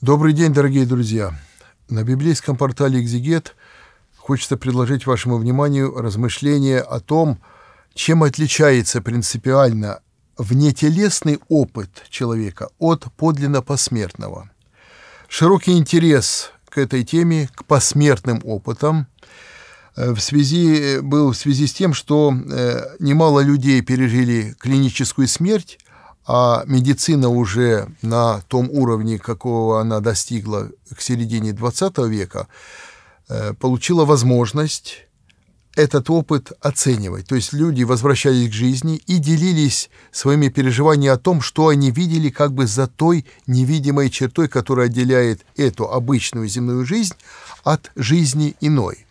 Добрый день, дорогие друзья! На библейском портале «Экзигет» хочется предложить вашему вниманию размышление о том, чем отличается принципиально внетелесный опыт человека от подлинно посмертного. Широкий интерес к этой теме, к посмертным опытам, э, в связи, э, был в связи с тем, что э, немало людей пережили клиническую смерть, а медицина уже на том уровне, какого она достигла к середине XX века, э, получила возможность этот опыт оценивать. То есть люди возвращались к жизни и делились своими переживаниями о том, что они видели как бы за той невидимой чертой, которая отделяет эту обычную земную жизнь от жизни иной.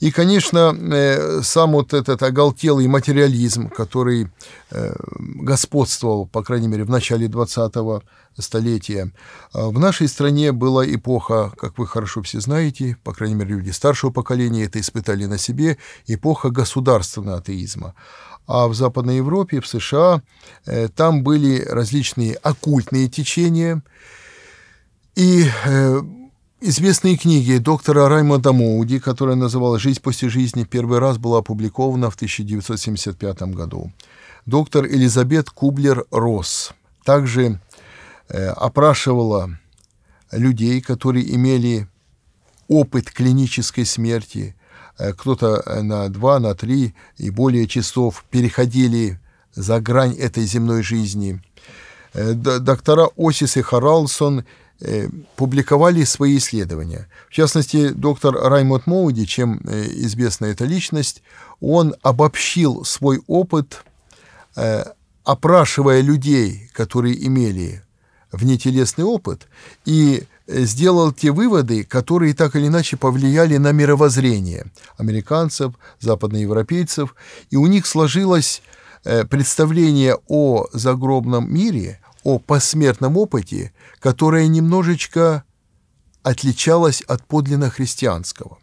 И, конечно, э, сам вот этот оголтелый материализм, который э, господствовал, по крайней мере, в начале 20-го столетия. А в нашей стране была эпоха, как вы хорошо все знаете, по крайней мере, люди старшего поколения это испытали на себе, эпоха государственного атеизма. А в Западной Европе, в США, э, там были различные оккультные течения, и Известные книги доктора Раймонда Моуди, которая называлась «Жизнь после жизни», первый раз была опубликована в 1975 году. Доктор Элизабет Кублер-Росс также э, опрашивала людей, которые имели опыт клинической смерти. Э, кто-то э, на два, на три и более часов переходили за грань этой земной жизни. Э, доктора Осис и Харалсон – Э, публиковали свои исследования. В частности, доктор Раймонд Моуди, чем э, известна эта личность, он обобщил свой опыт, э, опрашивая людей, которые имели внетелесный опыт, и сделал те выводы, которые так или иначе повлияли на мировоззрение американцев, западноевропейцев, и у них сложилось представление о загробном мире, о посмертном опыте, которое немножечко отличалось от подлинно христианского.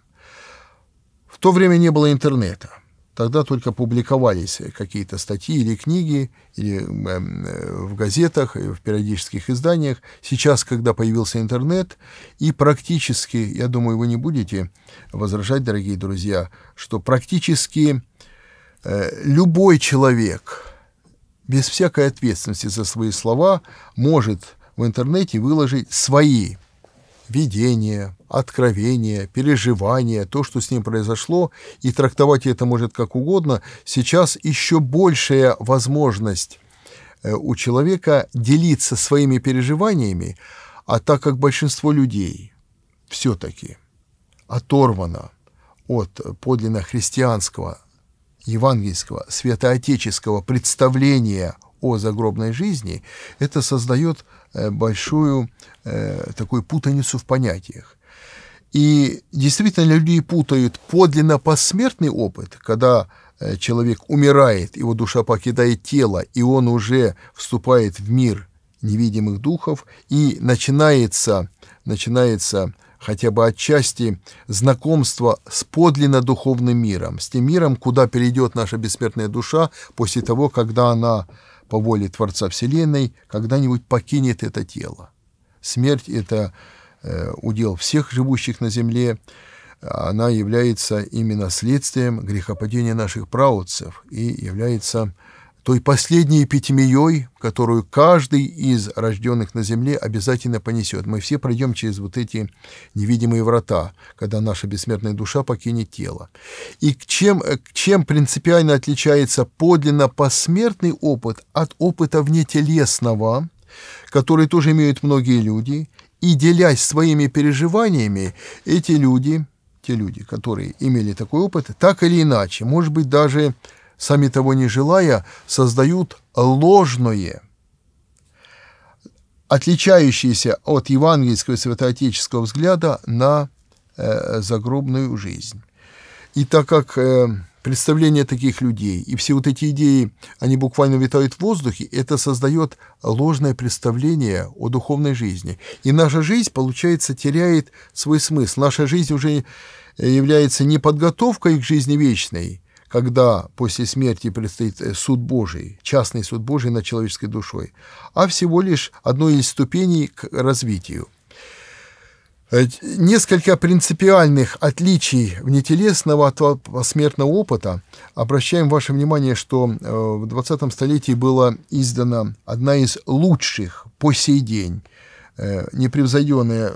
В то время не было интернета. Тогда только публиковались какие-то статьи или книги или эм, э, в газетах, в периодических изданиях. Сейчас, когда появился интернет, и практически, я думаю, вы не будете возражать, дорогие друзья, что практически э, любой человек без всякой ответственности за свои слова может в интернете выложить свои видения, откровения, переживания, то, что с ним произошло, и трактовать это может как угодно, сейчас еще большая возможность э, у человека делиться своими переживаниями, а так как большинство людей все-таки оторвано от подлинно христианского, евангельского, святоотеческого представления о загробной жизни, это создает Э, большую э, такую путаницу в понятиях. И действительно люди путают подлинно посмертный опыт, когда э, человек умирает, его душа покидает тело, и он уже вступает в мир невидимых духов, и начинается, начинается хотя бы отчасти знакомство с подлинно духовным миром, с тем миром, куда перейдет наша бессмертная душа после того, когда она по воле Творца Вселенной когда-нибудь покинет это тело. Смерть — это э, удел всех живущих на земле, она является именно следствием грехопадения наших праотцев и является той последней эпитемией, которую каждый из рожденных на земле обязательно понесет. Мы все пройдем через вот эти невидимые врата, когда наша бессмертная душа покинет тело. И к чем, к чем принципиально отличается подлинно посмертный опыт от опыта внетелесного, который тоже имеют многие люди, и делясь своими переживаниями, эти люди, те люди, которые имели такой опыт, так или иначе, может быть, даже сами того не желая, создают ложное, отличающееся от евангельского святоотеческого взгляда на э, загробную жизнь. И так как э, представления таких людей и все вот эти идеи, они буквально витают в воздухе, это создает ложное представление о духовной жизни. И наша жизнь, получается, теряет свой смысл. Наша жизнь уже является не подготовкой к жизни вечной, когда после смерти предстоит э, суд Божий, частный суд Божий над человеческой душой, а всего лишь одной из ступеней к развитию. Э, несколько принципиальных отличий внетелесного от смертного опыта. Обращаем ваше внимание, что э, в 20 столетии была издана одна из лучших по сей день непревзойденное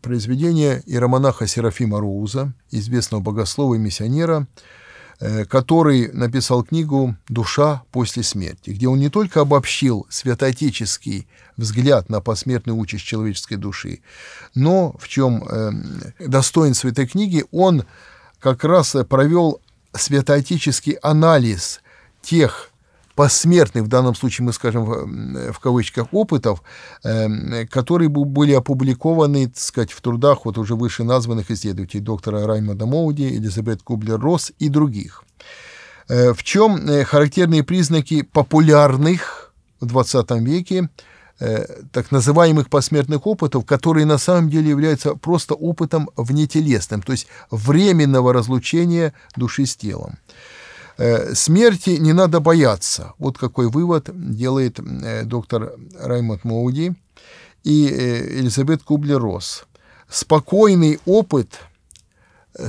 произведение иеромонаха Серафима Роуза, известного богослова и миссионера – Э, который написал книгу «Душа после смерти», где он не только обобщил святоотеческий взгляд на посмертную участь человеческой души, но в чем э, достоинство этой книги, он как раз провел святоотеческий анализ тех посмертных, в данном случае мы скажем в, в кавычках, опытов, э, которые были опубликованы, так сказать, в трудах вот уже выше названных исследователей доктора Раймонда Моуди, Элизабет Кублер-Росс и других. Э, в чем э, характерные признаки популярных в 20 веке э, так называемых посмертных опытов, которые на самом деле являются просто опытом внетелесным, то есть временного разлучения души с телом. Э, смерти не надо бояться. Вот какой вывод делает э, доктор Раймонд Моуди и э, Элизабет Кублер-Росс. Спокойный опыт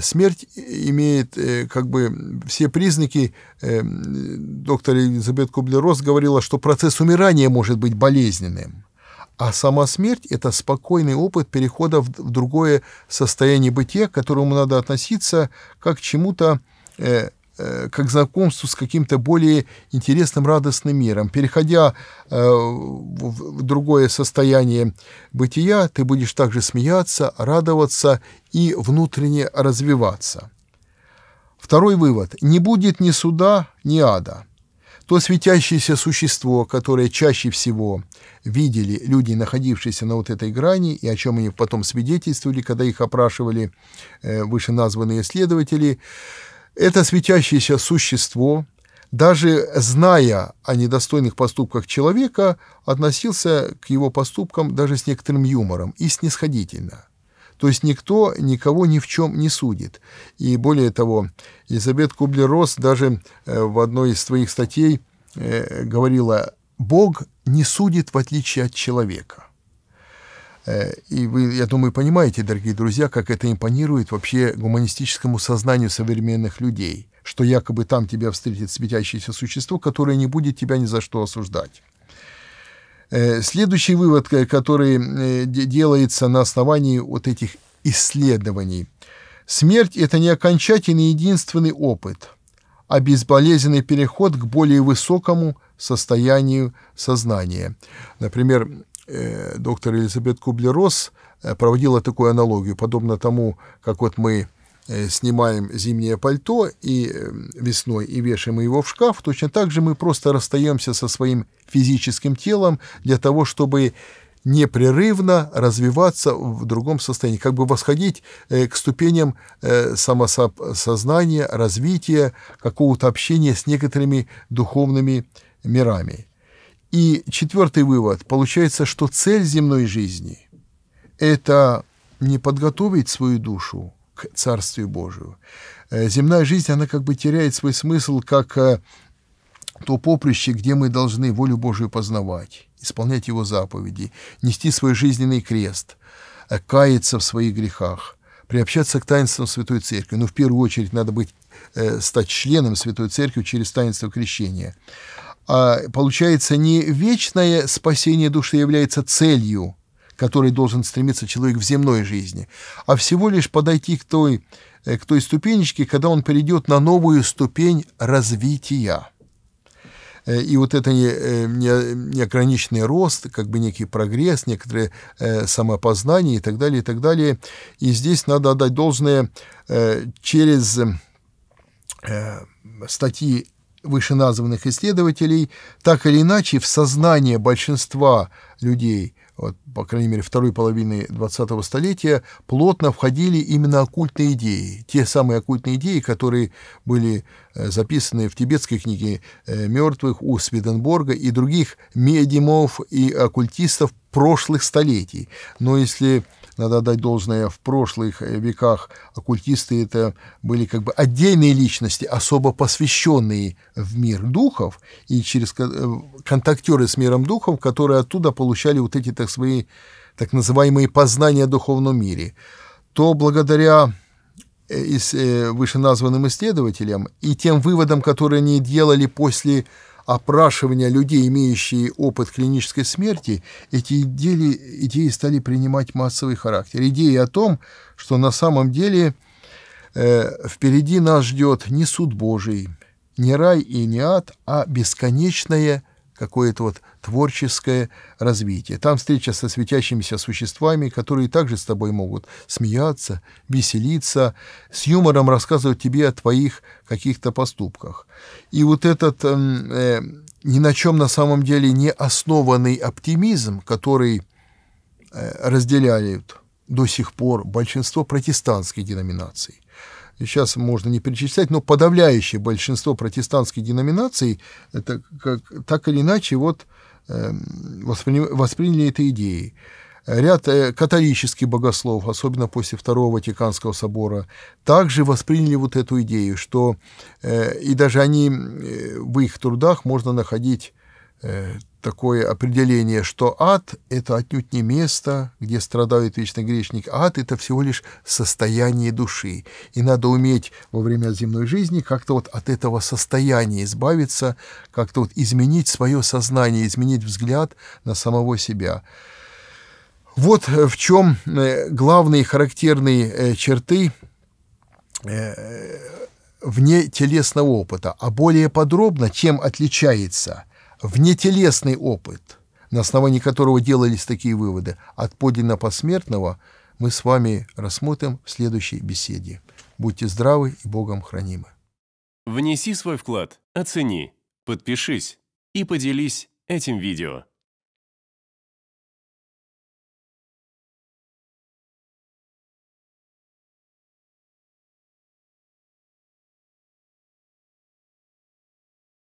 смерть имеет как бы все признаки. Доктор Элизабет Кублер-Росс говорила, что процесс умирания может быть болезненным. А сама смерть – это спокойный опыт перехода в, другое состояние бытия, к которому надо относиться как к чему-то Э, как знакомству с каким-то более интересным, радостным миром. Переходя э, в другое состояние бытия, ты будешь также смеяться, радоваться и внутренне развиваться. Второй вывод. Не будет ни суда, ни ада. То светящееся существо, которое чаще всего видели люди, находившиеся на вот этой грани, и о чем они потом свидетельствовали, когда их опрашивали э, вышеназванные исследователи, это светящееся существо, даже зная о недостойных поступках человека, относился к его поступкам даже с некоторым юмором и снисходительно. То есть никто никого ни в чем не судит. И более того, Елизабет Кублер-Росс даже э, в одной из своих статей э, говорила, «Бог не судит в отличие от человека». Э, и вы, я думаю, понимаете, дорогие друзья, как это импонирует вообще гуманистическому сознанию современных людей, что якобы там тебя встретит светящееся существо, которое не будет тебя ни за что осуждать. Э, следующий вывод, э, который делается на основании вот этих исследований. Смерть – это не окончательный единственный опыт, а безболезненный переход к более высокому состоянию сознания. Например, Э, доктор Элизабет Кублерос э, проводила такую аналогию, подобно тому, как вот мы э, снимаем зимнее пальто и весной и вешаем его в шкаф, точно так же мы просто расстаемся со своим физическим телом для того, чтобы непрерывно развиваться в другом состоянии, как бы восходить к ступеням самосознания, развития, какого-то общения с некоторыми духовными мирами. И четвертый вывод. Получается, что цель земной жизни – это не подготовить свою душу к Царствию Божию. Э, земная жизнь, она как бы теряет свой смысл как э, то поприще, где мы должны волю Божию познавать, исполнять Его заповеди, нести свой жизненный крест, э, каяться в своих грехах, приобщаться к таинствам Святой Церкви. Но ну, в первую очередь надо быть, стать членом Святой Церкви через таинство крещения. А, получается, не вечное спасение души является целью, которой должен стремиться человек в земной жизни, а всего лишь подойти к той, э, к той ступенечке, когда он перейдет на новую ступень развития. Э, и вот это не э, не неограниченный рост, как бы некий прогресс, некоторое самопознание и так далее, и так далее. И здесь надо отдать должное через статьи вышеназванных исследователей, так или иначе в сознание большинства людей, вот, по крайней мере, второй половины 20-го столетия, плотно входили именно оккультные идеи. Те самые оккультные идеи, которые были э, записаны в тибетской книге э, «Мертвых» у Свиденборга и других медимов и оккультистов прошлых столетий. Но если надо отдать должное, в прошлых э, веках оккультисты это были как бы отдельные личности, особо посвященные в мир духов, и через э, контактеры с миром духов, которые оттуда получали вот эти так, свои, так называемые познания о духовном мире, то благодаря э, вышеназванным исследователям и тем выводам, которые они делали после опрашивания людей, имеющие опыт клинической смерти, эти идеи, идеи стали принимать массовый характер. Идеи о том, что на самом деле э, впереди нас ждет не суд Божий, не рай и не ад, а бесконечное какое-то вот творческое развитие. Там встреча со светящимися существами, которые также с тобой могут смеяться, веселиться, с юмором рассказывать тебе о твоих каких-то поступках. И вот этот эм, э, ни на чем на самом деле не основанный оптимизм, который э, разделяют до сих пор большинство протестантских деноминаций, сейчас можно не перечислять, но подавляющее большинство протестантских деноминаций, это как, так или иначе, вот Эм, восприняли, восприняли этой идеей. Ряд э, католических богослов, особенно после Второго Ватиканского собора, также восприняли вот эту идею, что э, и даже они э, в их трудах можно находить такое определение, что ад — это отнюдь не место, где страдает вечный грешник. Ад — это всего лишь состояние души. И надо уметь во время земной жизни как-то вот от этого состояния избавиться, как-то вот изменить свое сознание, изменить взгляд на самого себя. Вот э, в чем э, главные характерные э, черты вне телесного опыта. А более подробно, чем отличается – внетелесный опыт, на основании которого делались такие выводы, от подлинно посмертного мы с вами рассмотрим в следующей беседе. Будьте здравы и Богом хранимы. Внеси свой вклад, оцени, подпишись и поделись этим видео.